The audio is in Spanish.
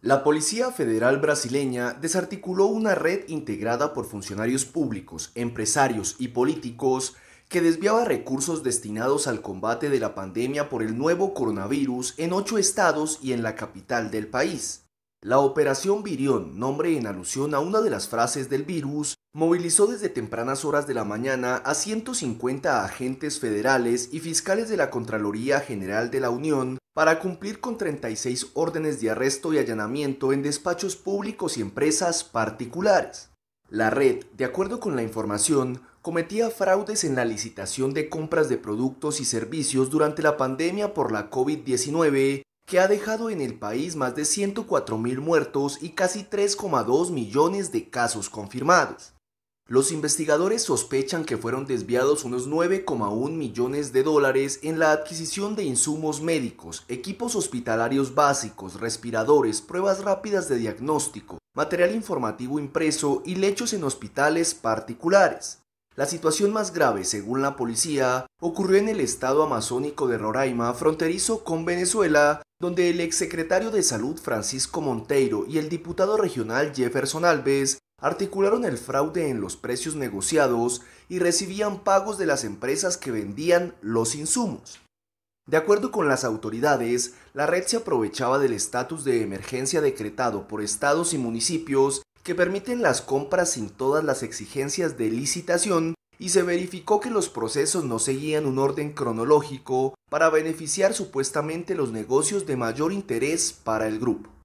La Policía Federal Brasileña desarticuló una red integrada por funcionarios públicos, empresarios y políticos que desviaba recursos destinados al combate de la pandemia por el nuevo coronavirus en ocho estados y en la capital del país. La operación Virión, nombre en alusión a una de las frases del virus, movilizó desde tempranas horas de la mañana a 150 agentes federales y fiscales de la Contraloría General de la Unión para cumplir con 36 órdenes de arresto y allanamiento en despachos públicos y empresas particulares. La red, de acuerdo con la información, cometía fraudes en la licitación de compras de productos y servicios durante la pandemia por la COVID-19 que ha dejado en el país más de mil muertos y casi 3,2 millones de casos confirmados. Los investigadores sospechan que fueron desviados unos 9,1 millones de dólares en la adquisición de insumos médicos, equipos hospitalarios básicos, respiradores, pruebas rápidas de diagnóstico, material informativo impreso y lechos en hospitales particulares. La situación más grave, según la policía, ocurrió en el estado amazónico de Roraima, fronterizo con Venezuela, donde el exsecretario de Salud Francisco Monteiro y el diputado regional Jefferson Alves articularon el fraude en los precios negociados y recibían pagos de las empresas que vendían los insumos. De acuerdo con las autoridades, la red se aprovechaba del estatus de emergencia decretado por estados y municipios que permiten las compras sin todas las exigencias de licitación y se verificó que los procesos no seguían un orden cronológico para beneficiar supuestamente los negocios de mayor interés para el grupo.